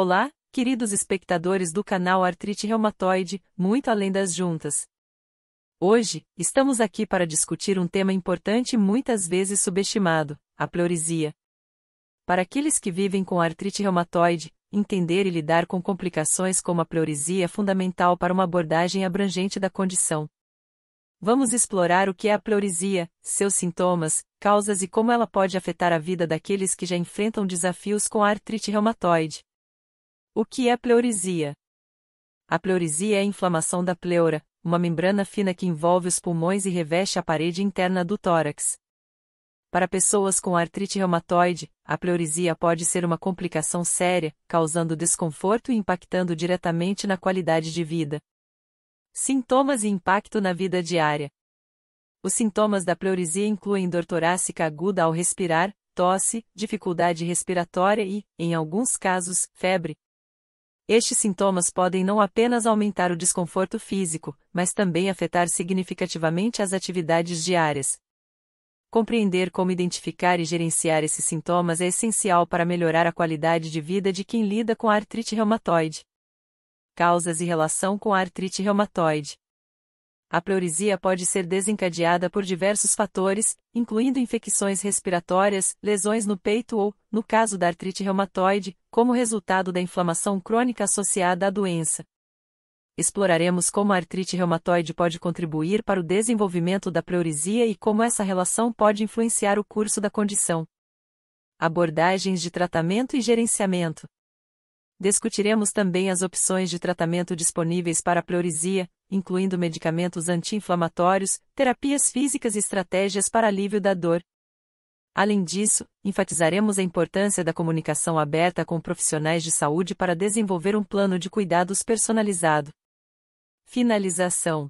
Olá, queridos espectadores do canal Artrite Reumatoide, muito além das juntas. Hoje, estamos aqui para discutir um tema importante e muitas vezes subestimado, a pleurisia. Para aqueles que vivem com artrite reumatoide, entender e lidar com complicações como a pleurisia é fundamental para uma abordagem abrangente da condição. Vamos explorar o que é a pleurisia, seus sintomas, causas e como ela pode afetar a vida daqueles que já enfrentam desafios com a artrite reumatoide. O que é pleurisia? A pleurisia é a inflamação da pleura, uma membrana fina que envolve os pulmões e reveste a parede interna do tórax. Para pessoas com artrite reumatoide, a pleurisia pode ser uma complicação séria, causando desconforto e impactando diretamente na qualidade de vida. Sintomas e impacto na vida diária. Os sintomas da pleurisia incluem dor torácica aguda ao respirar, tosse, dificuldade respiratória e, em alguns casos, febre, estes sintomas podem não apenas aumentar o desconforto físico, mas também afetar significativamente as atividades diárias. Compreender como identificar e gerenciar esses sintomas é essencial para melhorar a qualidade de vida de quem lida com a artrite reumatoide. Causas e relação com a artrite reumatoide. A pleurisia pode ser desencadeada por diversos fatores, incluindo infecções respiratórias, lesões no peito ou, no caso da artrite reumatoide, como resultado da inflamação crônica associada à doença. Exploraremos como a artrite reumatoide pode contribuir para o desenvolvimento da pleurisia e como essa relação pode influenciar o curso da condição. Abordagens de tratamento e gerenciamento Discutiremos também as opções de tratamento disponíveis para a pleurisia, incluindo medicamentos anti-inflamatórios, terapias físicas e estratégias para alívio da dor. Além disso, enfatizaremos a importância da comunicação aberta com profissionais de saúde para desenvolver um plano de cuidados personalizado. Finalização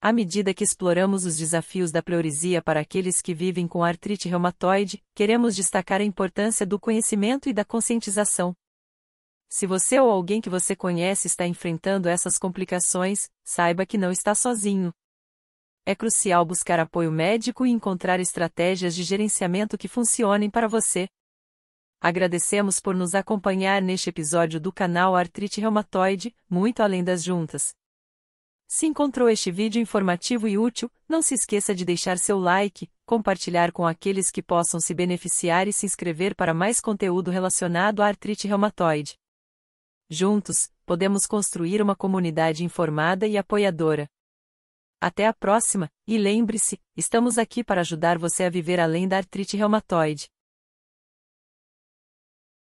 à medida que exploramos os desafios da pleurisia para aqueles que vivem com artrite reumatoide, queremos destacar a importância do conhecimento e da conscientização. Se você ou alguém que você conhece está enfrentando essas complicações, saiba que não está sozinho. É crucial buscar apoio médico e encontrar estratégias de gerenciamento que funcionem para você. Agradecemos por nos acompanhar neste episódio do canal Artrite Reumatoide, muito além das juntas. Se encontrou este vídeo informativo e útil, não se esqueça de deixar seu like, compartilhar com aqueles que possam se beneficiar e se inscrever para mais conteúdo relacionado à artrite reumatoide. Juntos, podemos construir uma comunidade informada e apoiadora. Até a próxima, e lembre-se, estamos aqui para ajudar você a viver além da artrite reumatoide.